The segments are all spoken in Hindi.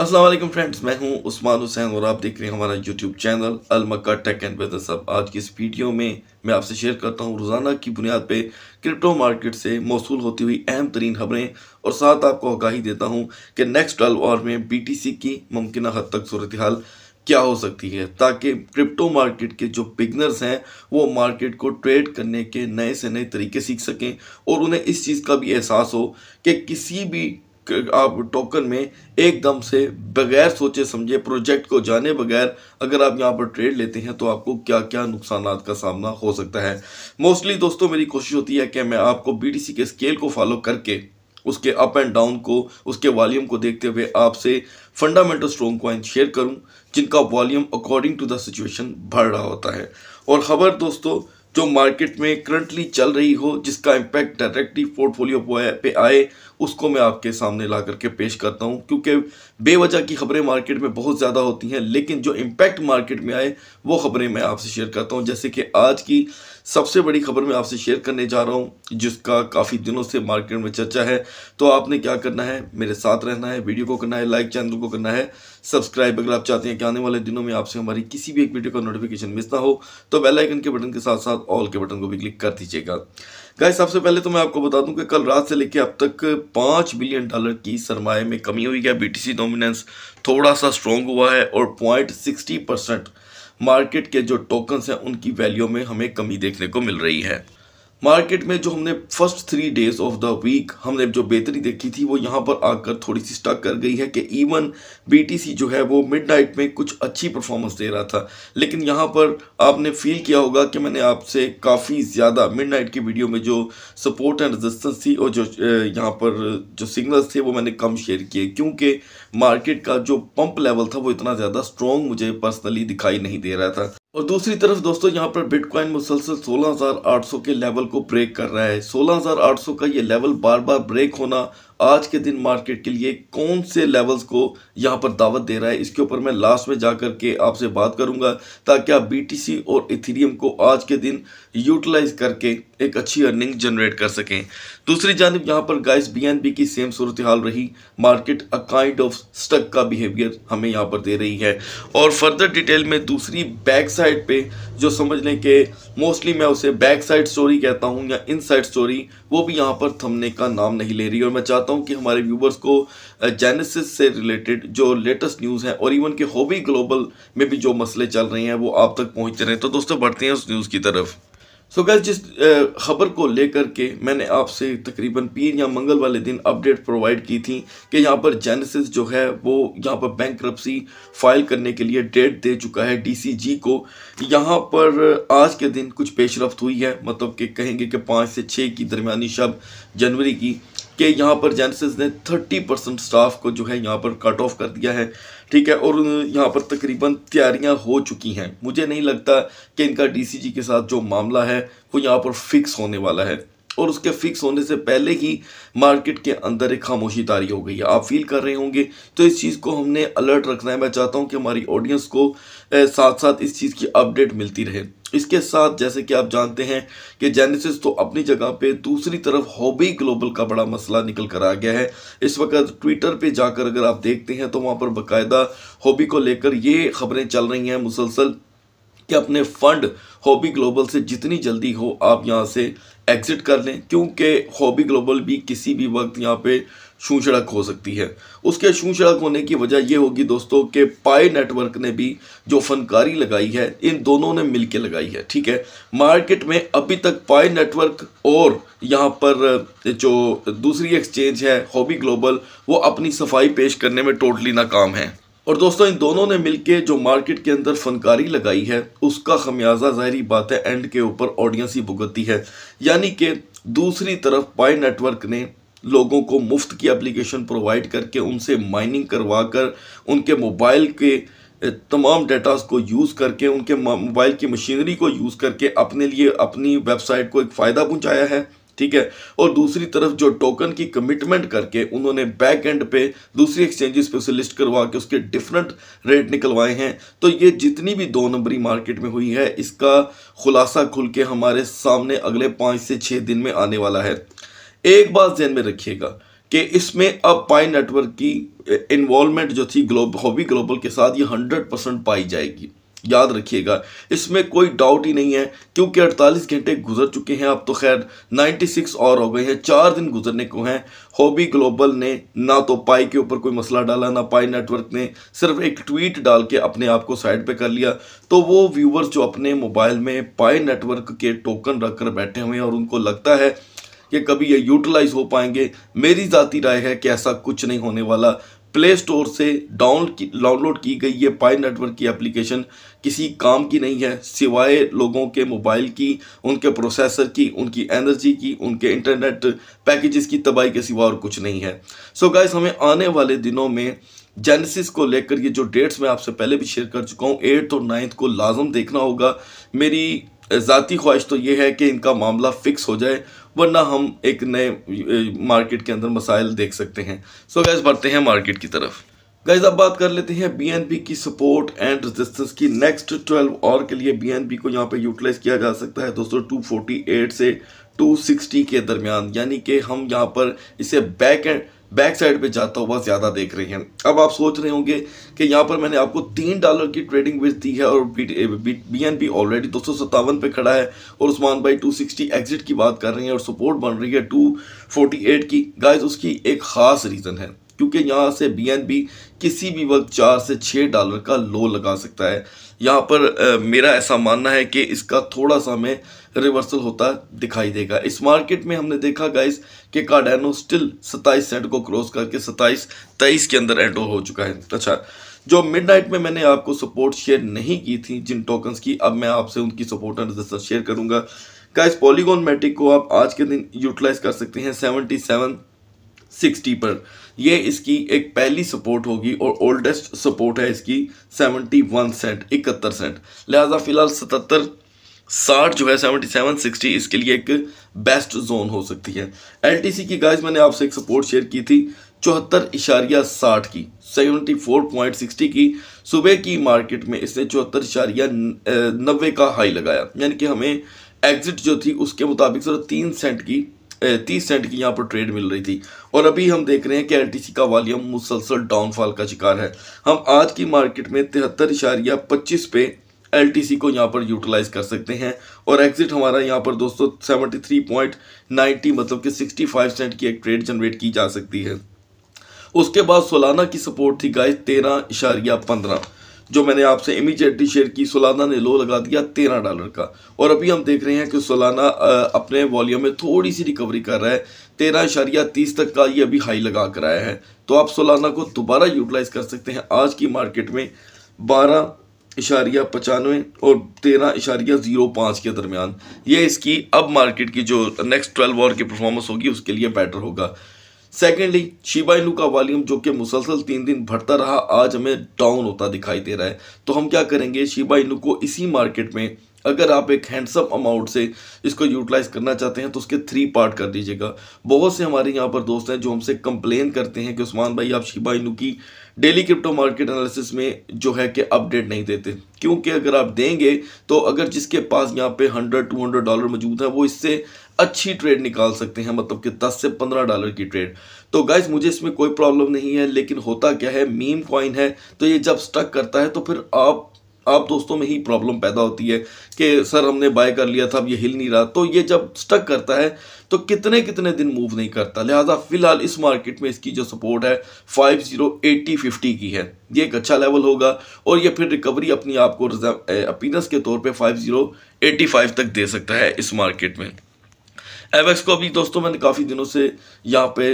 असलम फ्रेंड्स मैं हूं उस्मान हुसैन और आप देख रहे हैं हमारा YouTube channel Almakka tech and business अब आज की इस वीडियो में मैं आपसे शेयर करता हूं रोज़ाना की बुनियाद पे क्रिप्टो मार्केट से मौसू होती हुई अहम तरीन खबरें और साथ आपको आगाही देता हूं कि नेक्स्ट ट्वेल्व आवर में बी टी सी की मुमकिन हद तक सूरत हाल क्या हो सकती है ताकि क्रिप्टो मार्केट के जो बिगनर्स हैं वो मार्केट को ट्रेड करने के नए से नए तरीके सीख सकें और उन्हें इस चीज़ का भी एहसास हो कि किसी भी आप टोकन में एकदम से बगैर सोचे समझे प्रोजेक्ट को जाने बगैर अगर आप यहाँ पर ट्रेड लेते हैं तो आपको क्या क्या नुकसान का सामना हो सकता है मोस्टली दोस्तों मेरी कोशिश होती है कि मैं आपको बी के स्केल को फॉलो करके उसके अप एंड डाउन को उसके वॉल्यूम को देखते हुए आपसे फंडामेंटल स्ट्रॉन्ग कॉइन शेयर करूं जिनका volume according to the situation बढ़ रहा होता है और ख़बर दोस्तों जो मार्केट में करंटली चल रही हो जिसका इम्पैक्ट डायरेक्टली पोर्टफोलियो पे आए उसको मैं आपके सामने ला करके पेश करता हूँ क्योंकि बेवजह की खबरें मार्केट में बहुत ज़्यादा होती हैं लेकिन जो इम्पैक्ट मार्केट में आए वो खबरें मैं आपसे शेयर करता हूँ जैसे कि आज की सबसे बड़ी खबर मैं आपसे शेयर करने जा रहा हूँ जिसका काफ़ी दिनों से मार्केट में चर्चा है तो आपने क्या करना है मेरे साथ रहना है वीडियो को करना है लाइक चैनल को करना है सब्सक्राइब अगर आप चाहते हैं कि आने वाले दिनों में आपसे हमारी किसी भी एक वीडियो का नोटिफिकेशन मिस ना हो तो बेलाइकन के बटन के साथ साथ ऑल के बटन को भी क्लिक कर दीजिएगा गाय सबसे पहले तो मैं आपको बता दूं कि कल रात से लेकर अब तक पाँच बिलियन डॉलर की सरमाए में कमी हुई है बीटीसी डोमिनेंस थोड़ा सा स्ट्रॉन्ग हुआ है और पॉइंट सिक्सटी परसेंट मार्केट के जो टोकन्स हैं उनकी वैल्यू में हमें कमी देखने को मिल रही है मार्केट में जो हमने first three days of the week हमने जो बेहतरी देखी थी वो यहाँ पर आकर थोड़ी सी स्टक कर गई है कि इवन बीटीसी जो है वो मिडनाइट में कुछ अच्छी परफॉर्मेंस दे रहा था लेकिन यहाँ पर आपने फील किया होगा कि मैंने आपसे काफ़ी ज़्यादा मिडनाइट की वीडियो में जो सपोर्ट एंड रेजिस्टेंस थी और जो यहाँ पर जो सिग्नल्स थे वो मैंने कम शेयर किए क्योंकि मार्केट का जो पम्प लेवल था वो इतना ज़्यादा स्ट्रॉन्ग मुझे पर्सनली दिखाई नहीं दे रहा था और दूसरी तरफ दोस्तों यहाँ पर बिटकॉइन मुसलसल 16,800 के लेवल को ब्रेक कर रहा है 16,800 का ये लेवल बार बार ब्रेक होना आज के दिन मार्केट के लिए कौन से लेवल्स को यहाँ पर दावत दे रहा है इसके ऊपर मैं लास्ट में जा कर के आपसे बात करूँगा ताकि आप सी और इथीरियम को आज के दिन यूटिलाइज करके एक अच्छी अर्निंग जनरेट कर सकें दूसरी जानब यहाँ पर गाइस बी की सेम सूरत हाल रही market a kind of stuck का बिहेवियर हमें यहाँ पर दे रही है और फर्दर डिटेल में दूसरी बैक साइड पे जो समझ लें कि मोस्टली मैं उसे बैक साइड स्टोरी कहता हूँ या इन साइड स्टोरी वो भी यहाँ पर थमने का नाम नहीं ले रही और मैं चाहता चाहता हूँ कि हमारे व्यूवर्स को जेनेसिस से रिलेटेड जो लेटेस्ट न्यूज़ है और इवन के हॉबी ग्लोबल में भी जो मसले चल रहे हैं वो आप तक पहुँच रहे हैं तो दोस्तों बढ़ते हैं उस न्यूज़ की तरफ सो so गैस जिस खबर को लेकर के मैंने आपसे तकरीबन पीर या मंगल वाले दिन अपडेट प्रोवाइड की थी कि यहाँ पर जेनेसिस जो है वो यहाँ पर बैंक फाइल करने के लिए डेट दे चुका है डीसीजी को यहाँ पर आज के दिन कुछ पेशरफ हुई है मतलब कि कहेंगे कि पाँच से छः की दरमिया शब जनवरी की कि यहाँ पर जेनसिस ने 30 परसेंट स्टाफ को जो है यहाँ पर कट ऑफ कर दिया है ठीक है और यहाँ पर तकरीबन तैयारियाँ हो चुकी हैं मुझे नहीं लगता कि इनका डीसीजी के साथ जो मामला है वो यहाँ पर फिक्स होने वाला है और उसके फिक्स होने से पहले ही मार्केट के अंदर एक खामोशी तारी हो गई है आप फील कर रहे होंगे तो इस चीज़ को हमने अलर्ट रखना है मैं चाहता हूँ कि हमारी ऑडियंस को साथ साथ इस चीज़ की अपडेट मिलती रहे इसके साथ जैसे कि आप जानते हैं कि जेनेसिस तो अपनी जगह पे दूसरी तरफ हॉबी ग्लोबल का बड़ा मसला निकल कर आ गया है इस वक्त ट्विटर पे जाकर अगर आप देखते हैं तो वहाँ पर बाकायदा हॉबी को लेकर ये खबरें चल रही हैं मुसलसल कि अपने फंड हॉबी ग्लोबल से जितनी जल्दी हो आप यहाँ से एग्ज़िट कर लें क्योंकि हॉबी ग्लोबल भी किसी भी वक्त यहाँ पे छू हो सकती है उसके छू होने की वजह यह होगी दोस्तों कि पाए नेटवर्क ने भी जो फनकारी लगाई है इन दोनों ने मिलके लगाई है ठीक है मार्केट में अभी तक पाए नेटवर्क और यहाँ पर जो दूसरी एक्सचेंज है हॉबी ग्लोबल वो अपनी सफाई पेश करने में टोटली नाकाम है और दोस्तों इन दोनों ने मिलके जो मार्केट के अंदर फनकारी लगाई है उसका खमियाजा ज़ाहरी बात है एंड के ऊपर ऑडियंस ही भुगतती है यानी कि दूसरी तरफ पाई नेटवर्क ने लोगों को मुफ्त की एप्लीकेशन प्रोवाइड करके उनसे माइनिंग करवा कर उनके मोबाइल के तमाम डेटास को यूज़ करके उनके मोबाइल की मशीनरी को यूज़ करके अपने लिए अपनी वेबसाइट को एक फ़ायदा पहुँचाया है ठीक है और दूसरी तरफ जो टोकन की कमिटमेंट करके उन्होंने बैक एंड पे दूसरी एक्सचेंजेस पे उसे लिस्ट करवा के उसके डिफरेंट रेट निकलवाए हैं तो ये जितनी भी दो नंबरी मार्केट में हुई है इसका खुलासा खुल के हमारे सामने अगले पाँच से छः दिन में आने वाला है एक बात जहन में रखिएगा कि इसमें अब पाई नेटवर्क की इन्वॉलमेंट जो थी ग्लोब हॉबी ग्लोबल के साथ ये हंड्रेड परसेंट पाई जाएगी याद रखिएगा इसमें कोई डाउट ही नहीं है क्योंकि 48 घंटे गुजर चुके हैं अब तो खैर 96 और हो गए हैं चार दिन गुजरने को हैं हॉबी ग्लोबल ने ना तो पाई के ऊपर कोई मसला डाला ना पाई नेटवर्क ने सिर्फ एक ट्वीट डाल के अपने आप को साइड पे कर लिया तो वो व्यूवर्स जो अपने मोबाइल में पाई नेटवर्क के टोकन रख कर बैठे हुए हैं और उनको लगता है कि कभी ये यूटिलाइज हो पाएंगे मेरी ज़ाती राय है कि ऐसा कुछ नहीं होने वाला प्ले स्टोर से डाउन की डाउनलोड की गई ये पाई नेटवर्क की एप्लीकेशन किसी काम की नहीं है सिवाय लोगों के मोबाइल की उनके प्रोसेसर की उनकी एनर्जी की उनके इंटरनेट पैकेजेस की तबाही के सिवा और कुछ नहीं है सो so गाइस हमें आने वाले दिनों में जेनेसिस को लेकर ये जो डेट्स मैं आपसे पहले भी शेयर कर चुका हूँ एट्थ और नाइन्थ को लाजम देखना होगा मेरी ज़ाती ख्वाहिश तो ये है कि इनका मामला फ़िक्स हो जाए वरना हम एक नए मार्केट के अंदर मसाइल देख सकते हैं सो so गैस बढ़ते हैं मार्केट की तरफ गैज अब बात कर लेते हैं बी की सपोर्ट एंड रेजिस्टेंस की नेक्स्ट 12 और के लिए बी को यहाँ पे यूटिलाइज किया जा सकता है दोस्तों 248 से 260 के दरमियान यानी कि हम यहाँ पर इसे बैक एंड बैक साइड पे जाता हुआ ज़्यादा देख रहे हैं अब आप सोच रहे होंगे कि यहाँ पर मैंने आपको तीन डॉलर की ट्रेडिंग विज दी है और बी एन पी ऑलरेडी दो सौ सत्तावन पे खड़ा है और उस्मान भाई टू सिक्सटी एग्जिट की बात कर रहे हैं और सपोर्ट बन रही है टू फोर्टी एट की गाइज उसकी एक ख़ास रीज़न है क्योंकि यहाँ से बी किसी भी वक्त चार से छः डॉलर का लो लगा सकता है यहाँ पर आ, मेरा ऐसा मानना है कि इसका थोड़ा सा हमें रिवर्सल होता दिखाई देगा इस मार्केट में हमने देखा गाइस कि कार्डेनो स्टिल 27 सेंट को क्रॉस करके 27 तेईस के अंदर एंटर हो चुका है अच्छा जो मिडनाइट में मैंने आपको सपोर्ट शेयर नहीं की थी जिन टोकन्स की अब मैं आपसे उनकी सपोर्ट एंड शेयर करूंगा गाइस पॉलीगोन मैटिक को आप आज के दिन यूटिलाइज कर सकते हैं सेवेंटी सेवन सिक्सटी पर ये इसकी एक पहली सपोर्ट होगी और ओल्डेस्ट सपोर्ट है इसकी 71 सेंट इकहत्तर सेंट लिहाजा फिलहाल सतहत्तर साठ जो है सेवनटी सेवन सिक्सटी इसके लिए एक बेस्ट जोन हो सकती है एलटीसी की गाइस मैंने आपसे एक सपोर्ट शेयर की थी चौहत्तर इशारिया साठ की सेवेंटी फोर पॉइंट सिक्सटी की सुबह की मार्केट में इसने चौहत्तर इशारिया नब्बे का हाई लगाया यानी कि हमें एग्जिट जो थी उसके मुताबिक सर तीन सेंट की तीस सेंट की यहाँ पर ट्रेड मिल रही थी और अभी हम देख रहे हैं कि एलटीसी का वॉल्यूम मुसलसल डाउनफॉल का शिकार है हम आज की मार्केट में तिहत्तर इशारिया पच्चीस पे एल को यहाँ पर यूटिलाइज कर सकते हैं और एग्जिट हमारा यहाँ पर दोस्तों सेवेंटी थ्री पॉइंट नाइन्टी मतलब कि सिक्सटी फाइव सेंट की एक ट्रेड जनरेट की जा सकती है उसके बाद सोलाना की सपोर्ट थी गाइस तेरह इशारिया पंद्रह जो मैंने आपसे इमीजिएटली शेयर की सोलाना ने लो लगा दिया तेरह डॉलर का और अभी हम देख रहे हैं कि सोलाना अपने वॉल्यूम में थोड़ी सी रिकवरी कर रहा है तेरह इशारिया तीस तक का ये अभी हाई लगा कर आया है तो आप सोलाना को दोबारा यूटिलाइज कर सकते हैं आज की मार्केट में बारह इशारिया पचानवे और तेरह इशारिया ज़ीरो पाँच के दरमियान ये इसकी अब मार्केट की जो नेक्स्ट ट्वेल्व आवर की परफॉर्मेंस होगी उसके लिए बेटर होगा सेकेंडली शिबा इनू का वॉल्यूम जो कि मुसलसल तीन दिन बढ़ता रहा आज हमें डाउन होता दिखाई दे रहा है तो हम क्या करेंगे शिबा इनू को इसी मार्केट में अगर आप एक हैंडसम अमाउंट से इसको यूटिलाइज करना चाहते हैं तो उसके थ्री पार्ट कर दीजिएगा बहुत से हमारे यहाँ पर दोस्त हैं जो हमसे कंप्लेन करते हैं कि उस्मान भाई आप शिबा इनू की डेली क्रिप्टो मार्केट एनालिसिस में जो है कि अपडेट नहीं देते क्योंकि अगर आप देंगे तो अगर जिसके पास यहाँ पे हंड्रेड टू हंड्रेड डॉलर मौजूद है वो इससे अच्छी ट्रेड निकाल सकते हैं मतलब कि 10 से 15 डॉलर की ट्रेड तो गाइज मुझे इसमें कोई प्रॉब्लम नहीं है लेकिन होता क्या है मीम कॉइन है तो ये जब स्टक करता है तो फिर आप आप दोस्तों में ही प्रॉब्लम पैदा होती है कि सर हमने बाय कर लिया था अब ये हिल नहीं रहा तो ये जब स्टक करता है तो कितने कितने दिन मूव नहीं करता लिहाजा फिलहाल इस मार्केट में इसकी जो सपोर्ट है फाइव जीरो एट्टी फिफ्टी की है ये एक अच्छा लेवल होगा और ये फिर रिकवरी अपनी आपको अपीनस के तौर पे फाइव जीरो एटी फाइव तक दे सकता है इस मार्केट में एवेक्स को अभी दोस्तों मैंने काफ़ी दिनों से यहाँ पे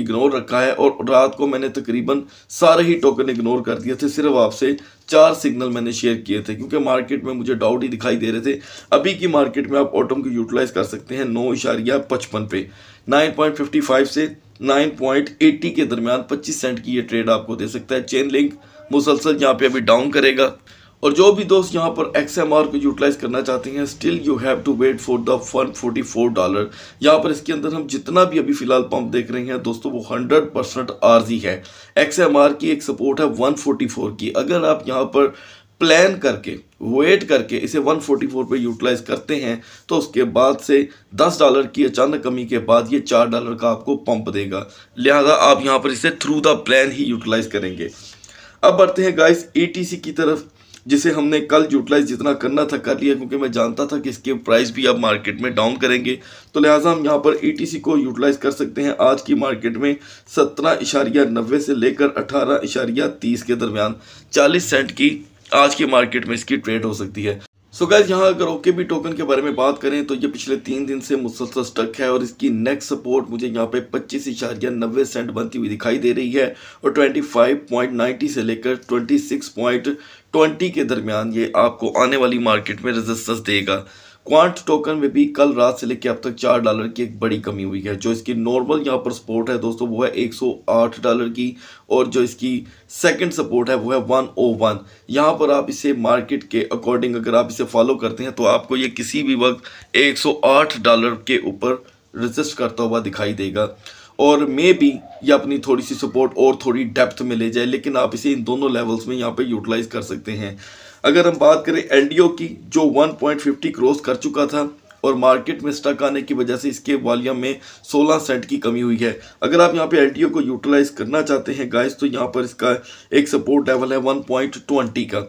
इग्नोर रखा है और रात को मैंने तकरीबन सारे ही टोकन इग्नोर कर दिए थे सिर्फ आपसे चार सिग्नल मैंने शेयर किए थे क्योंकि मार्केट में मुझे डाउट ही दिखाई दे रहे थे अभी की मार्केट में आप ऑटम को यूटिलाइज कर सकते हैं नौ इशारिया पचपन पे नाइन पॉइंट फिफ्टी फाइव से नाइन पॉइंट एट्टी के दरमियान पच्चीस सेंट की ये ट्रेड आपको दे सकता है चेन लिंक मुसलसल यहाँ पे अभी डाउन करेगा और जो भी दोस्त यहाँ पर एक्स एम आर को यूटिलाइज करना चाहते हैं still you have to wait for the one forty four dollar यहाँ पर इसके अंदर हम जितना भी अभी फिलहाल पंप देख रहे हैं दोस्तों वो हंड्रेड परसेंट आरजी है एक्स एम आर की एक सपोर्ट है वन फोर्टी फोर की अगर आप यहाँ पर प्लान करके वेट करके इसे 144 पर यूटिलाइज करते हैं तो उसके बाद से 10 डॉलर की अचानक कमी के बाद ये 4 डॉलर का आपको पंप देगा लिहाजा आप यहाँ पर इसे थ्रू द प्लान ही यूटिलाइज करेंगे अब बढ़ते हैं गाइस ईटीसी e की तरफ जिसे हमने कल यूटिलाइज जितना करना था कर लिया क्योंकि मैं जानता था कि इसके प्राइस भी अब मार्केट में डाउन करेंगे तो लिहाजा हम यहाँ पर ई e को यूटिलाइज कर सकते हैं आज की मार्केट में सत्रह इशारिया नब्बे से लेकर अठारह इशारिया तीस के दरमियान चालीस सेंट की आज की मार्केट में इसकी ट्रेड हो सकती है सो गैस यहाँ अगर ओके बी टोकन के बारे में बात करें तो ये पिछले तीन दिन से मुसलसल स्टक है और इसकी नेक्स्ट सपोर्ट मुझे यहाँ पे पच्चीस इशारिया नब्बे सेंट बनती हुई दिखाई दे रही है और ट्वेंटी फाइव पॉइंट नाइन्टी से लेकर ट्वेंटी सिक्स पॉइंट ट्वेंटी के दरमियान ये आपको आने वाली मार्केट में रेजिस्टेंस देगा क्वांट टोकन में भी कल रात से लेकर अब तक चार डॉलर की एक बड़ी कमी हुई है जो इसकी नॉर्मल यहाँ पर सपोर्ट है दोस्तों वो है 108 डॉलर की और जो इसकी सेकंड सपोर्ट है वो है 101 यहाँ पर आप इसे मार्केट के अकॉर्डिंग अगर आप इसे फॉलो करते हैं तो आपको ये किसी भी वक्त 108 डॉलर के ऊपर रजिस्ट करता हुआ दिखाई देगा और मे भी ये अपनी थोड़ी सी सपोर्ट और थोड़ी डेप्थ में ले जाए लेकिन आप इसे इन दोनों लेवल्स में यहाँ पर यूटिलाइज कर सकते हैं अगर हम बात करें एलडीओ की जो 1.50 क्रॉस कर चुका था और मार्केट में स्टक आने की वजह से इसके वॉल्यूम में 16 सेंट की कमी हुई है अगर आप यहाँ पे एलटीओ को यूटिलाइज करना चाहते हैं गाइस तो यहाँ पर इसका एक सपोर्ट लेवल है 1.20 का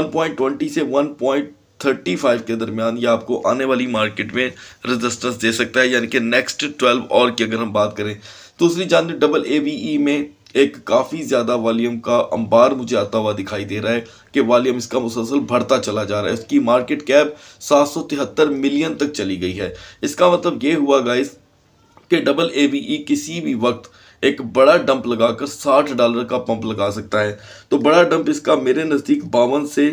1.20 से 1.35 के दरमियान ये आपको आने वाली मार्केट में रजिस्टेंस दे सकता है यानी कि नेक्स्ट 12 और की अगर हम बात करें दूसरी जानते डबल ए में एक काफ़ी ज़्यादा वॉल्यूम का अंबार मुझे आता हुआ दिखाई दे रहा है कि वॉल्यूम इसका मुसलसल बढ़ता चला जा रहा है इसकी मार्केट कैप सात मिलियन तक चली गई है इसका मतलब ये हुआ गाइस कि डबल ए ई किसी भी वक्त एक बड़ा डंप लगाकर 60 डॉलर का पंप लगा सकता है तो बड़ा डंप इसका मेरे नज़दीक बावन से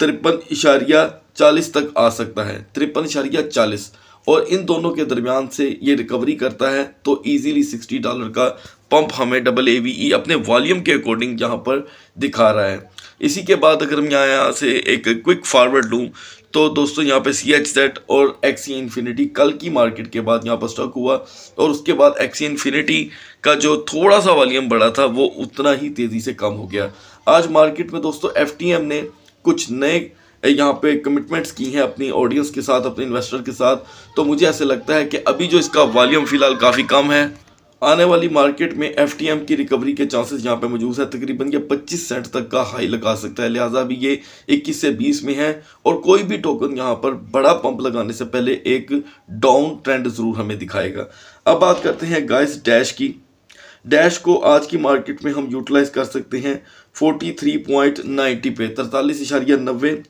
तिरपन इशारिया चालीस तक आ सकता है तिरपन इशारिया चालीस और इन दोनों के दरमियान से ये रिकवरी करता है तो ईजीली सिक्सटी डॉलर का पंप हमें डबल ए वी ई अपने वॉल्यूम के अकॉर्डिंग यहाँ पर दिखा रहा है इसी के बाद अगर मैं यहाँ से एक क्विक फारवर्ड लूँ तो दोस्तों यहाँ पे सी एच सेट और एक्सी इन्फिनिटी e कल की मार्केट के बाद यहाँ पर स्टॉक हुआ और उसके बाद एक्सी इन्फिनिटी e का जो थोड़ा सा वॉल्यूम बढ़ा था वो उतना ही तेज़ी से कम हो गया आज मार्केट में दोस्तों एफ टी एम ने कुछ नए यहाँ पे कमिटमेंट्स की हैं अपनी ऑडियंस के साथ अपने इन्वेस्टर के साथ तो मुझे ऐसे लगता है कि अभी जो इसका वॉल्यूम फ़िलहाल काफ़ी कम है आने वाली मार्केट में एफ की रिकवरी के चांसेस यहाँ पे मौजूद है तकरीबन ये 25 सेंट तक का हाई लगा सकता है लिहाजा भी ये 21 से 20 में है और कोई भी टोकन यहाँ पर बड़ा पंप लगाने से पहले एक डाउन ट्रेंड ज़रूर हमें दिखाएगा अब बात करते हैं गाइस डैश की डैश को आज की मार्केट में हम यूटिलाइज़ कर सकते हैं 43.90 पे तरतालीस इशारिया नब्बे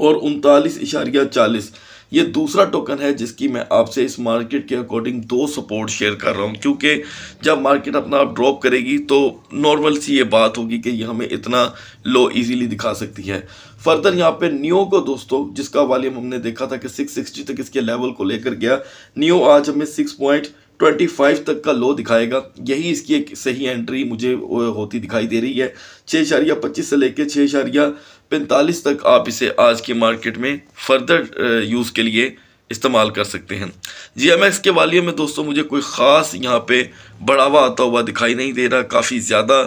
और उनतालीस इशारिया चालीस ये दूसरा टोकन है जिसकी मैं आपसे इस मार्केट के अकॉर्डिंग दो सपोर्ट शेयर कर रहा हूँ क्योंकि जब मार्केट अपना आप ड्रॉप करेगी तो नॉर्मल सी ये बात होगी कि ये हमें इतना लो इजीली दिखा सकती है फर्दर यहाँ पे नियो को दोस्तों जिसका वॉल्यूम हमने देखा था कि 660 तक इसके लेवल को लेकर गया नियो आज हमें सिक्स पॉइंट ट्वेंटी फाइव तक का लो दिखाएगा यही इसकी एक सही एंट्री मुझे होती दिखाई दे रही है छः इशारिया पच्चीस से लेकर छः इशारिया पैंतालीस तक आप इसे आज के मार्केट में फर्दर यूज़ के लिए इस्तेमाल कर सकते हैं जी एम एक्स के वाले में दोस्तों मुझे कोई ख़ास यहाँ पे बढ़ावा आता हुआ दिखाई नहीं दे रहा काफ़ी ज़्यादा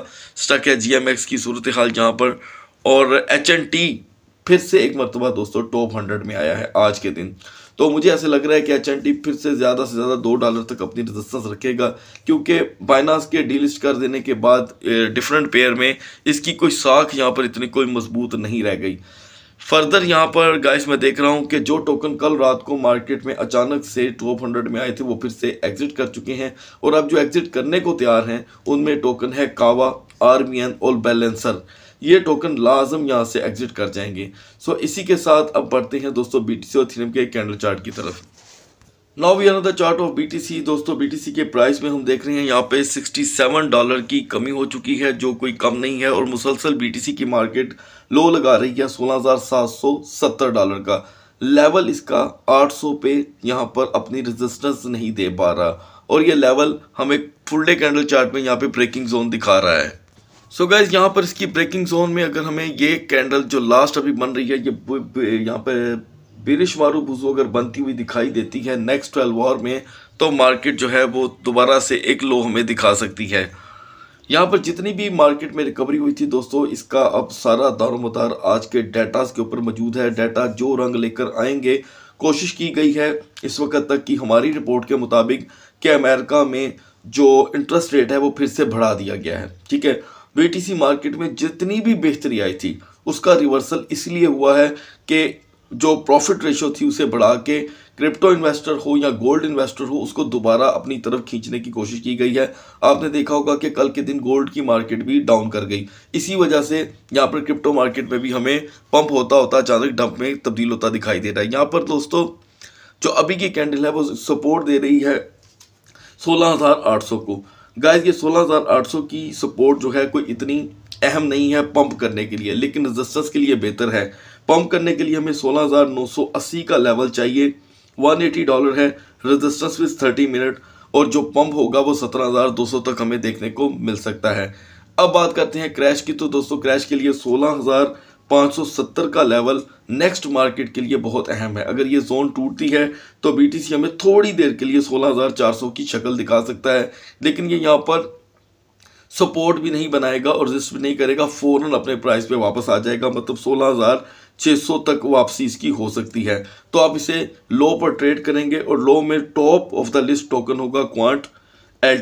स्टक है जी एम एक्स की सूरत हाल यहाँ पर और एच एन टी फिर से एक मरतबा दोस्तों टॉप हंड्रेड में आया है आज के दिन तो मुझे ऐसे लग रहा है कि एच फिर से ज़्यादा से ज़्यादा दो डॉलर तक अपनी रजिस्टेंस रखेगा क्योंकि बाइनास के डीलिस्ट कर देने के बाद डिफरेंट पेयर में इसकी कोई साख यहाँ पर इतनी कोई मजबूत नहीं रह गई फर्दर यहाँ पर गाइस मैं देख रहा हूँ कि जो टोकन कल रात को मार्केट में अचानक से टॉप हंड्रेड में आए थे वो फिर से एग्जिट कर चुके हैं और अब जो एग्जिट करने को तैयार हैं उनमें टोकन है कावा आर्मियन और बैलेंसर ये टोकन लाजम यहाँ से एग्जिट कर जाएंगे सो इसी के साथ अब बढ़ते हैं दोस्तों बी टी सी और थीम के कैंडल चार्ट की तरफ now we are the chart of BTC दोस्तों बीटीसी के प्राइस में हम देख रहे हैं यहाँ पे 67 डॉलर की कमी हो चुकी है जो कोई कम नहीं है और मुसलसल बीटीसी की मार्केट लो लगा रही है 16,770 डॉलर का लेवल इसका 800 पे यहाँ पर अपनी रेजिस्टेंस नहीं दे पा रहा और ये लेवल हमें फुल डे कैंडल चार्ट में यहाँ पे ब्रेकिंग जोन दिखा रहा है सो so गाइज यहाँ पर इसकी ब्रेकिंग जोन में अगर हमें ये कैंडल जो लास्ट अभी बन रही है ये यहाँ पर वारू बुजू अगर बनती हुई दिखाई देती है नेक्स्ट ट्वेल्व आवर में तो मार्केट जो है वो दोबारा से एक लो हमें दिखा सकती है यहाँ पर जितनी भी मार्केट में रिकवरी हुई थी दोस्तों इसका अब सारा दारोमदार आज के डाटाज के ऊपर मौजूद है डाटा जो रंग लेकर आएंगे कोशिश की गई है इस वक्त तक कि हमारी रिपोर्ट के मुताबिक कि अमेरिका में जो इंटरेस्ट रेट है वो फिर से बढ़ा दिया गया है ठीक है बीटीसी मार्केट में जितनी भी बेहतरी आई थी उसका रिवर्सल इसलिए हुआ है कि जो प्रॉफिट रेशो थी उसे बढ़ा के क्रिप्टो इन्वेस्टर हो या गोल्ड इन्वेस्टर हो उसको दोबारा अपनी तरफ खींचने की कोशिश की गई है आपने देखा होगा कि कल के दिन गोल्ड की मार्केट भी डाउन कर गई इसी वजह से यहाँ पर क्रिप्टो मार्केट में भी हमें पंप होता होता अचानक डंप में तब्दील होता दिखाई दे रहा है यहाँ पर दोस्तों जो अभी की कैंडल है वो सपोर्ट दे रही है सोलह हज़ार आठ सौ को गाइस ये 16,800 की सपोर्ट जो है कोई इतनी अहम नहीं है पंप करने के लिए लेकिन रजिस्टेंस के लिए बेहतर है पंप करने के लिए हमें 16,980 का लेवल चाहिए 180 डॉलर है रजिस्टेंस विज 30 मिनट और जो पंप होगा वो 17,200 तक हमें देखने को मिल सकता है अब बात करते हैं क्रैश की तो दोस्तों क्रैश के लिए सोलह हज़ार 570 का लेवल नेक्स्ट मार्केट के लिए बहुत अहम है अगर ये जोन टूटती है तो बीटीसी हमें थोड़ी देर के लिए 16400 की शक्ल दिखा सकता है लेकिन ये यहाँ पर सपोर्ट भी नहीं बनाएगा और रिस्ट भी नहीं करेगा फ़ौरन अपने प्राइस पे वापस आ जाएगा मतलब 16600 तक वापसी इसकी हो सकती है तो आप इसे लो पर ट्रेड करेंगे और लो में top of the list token होगा क्वांट एल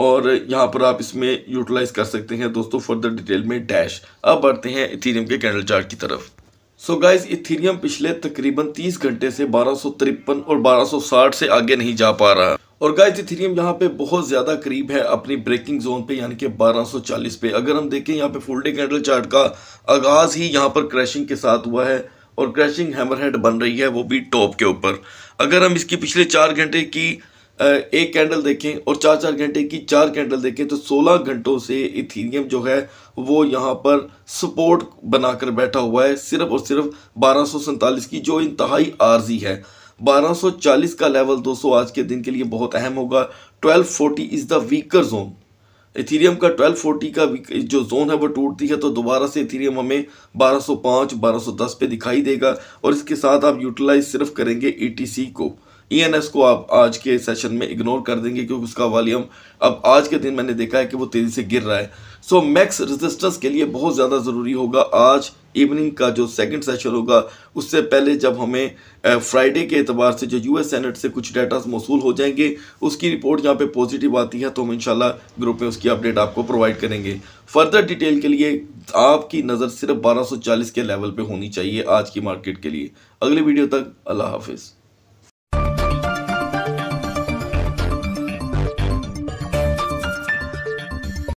और यहाँ पर आप इसमें यूटिलाइज़ कर सकते हैं दोस्तों फर्दर डिटेल में डैश अब बढ़ते हैं इथीरियम के कैंडल चार्ट की तरफ सो गाइज इथीरियम पिछले तकरीबन 30 घंटे से बारह और 1260 से आगे नहीं जा पा रहा और गाइज इथीरियम यहाँ पे बहुत ज़्यादा करीब है अपनी ब्रेकिंग जोन पे यानी कि 1240 पे अगर हम देखें यहाँ पे फुल डे कैंडल चार्ट का आगाज़ ही यहाँ पर क्रैशिंग के साथ हुआ है और क्रैशिंग हैमरहेड बन रही है वो भी टॉप के ऊपर अगर हम इसकी पिछले चार घंटे की एक कैंडल देखें और चार चार घंटे की चार कैंडल देखें तो 16 घंटों से इथीरियम जो है वो यहाँ पर सपोर्ट बनाकर बैठा हुआ है सिर्फ और सिर्फ बारह की जो इंतहाई आर्जी है 1240 का लेवल दोस्तों आज के दिन के लिए बहुत अहम होगा 1240 is the weaker zone Ethereum का 1240 का जो जोन है वो टूटती है तो दोबारा से इथीरियम हमें 1205, 1210 पे दिखाई देगा और इसके साथ आप यूटिलाइज सिर्फ करेंगे ई e को ईएनएस e को आप आज के सेशन में इग्नोर कर देंगे क्योंकि उसका वॉल्यूम अब आज के दिन मैंने देखा है कि वो तेज़ी से गिर रहा है सो मैक्स रेजिस्टेंस के लिए बहुत ज़्यादा ज़रूरी होगा आज इवनिंग का जो सेकंड सेशन होगा उससे पहले जब हमें फ्राइडे के अतबार से जो यूएस सेनेट से कुछ डाटा मौसू हो जाएंगे उसकी रिपोर्ट जहाँ पे पॉजिटिव आती है तो हम इंशाल्लाह ग्रुप में उसकी अपडेट आपको प्रोवाइड करेंगे फर्दर डिटेल के लिए आपकी नज़र सिर्फ 1240 के लेवल पे होनी चाहिए आज की मार्केट के लिए अगली वीडियो तक अल्लाह हाफिज़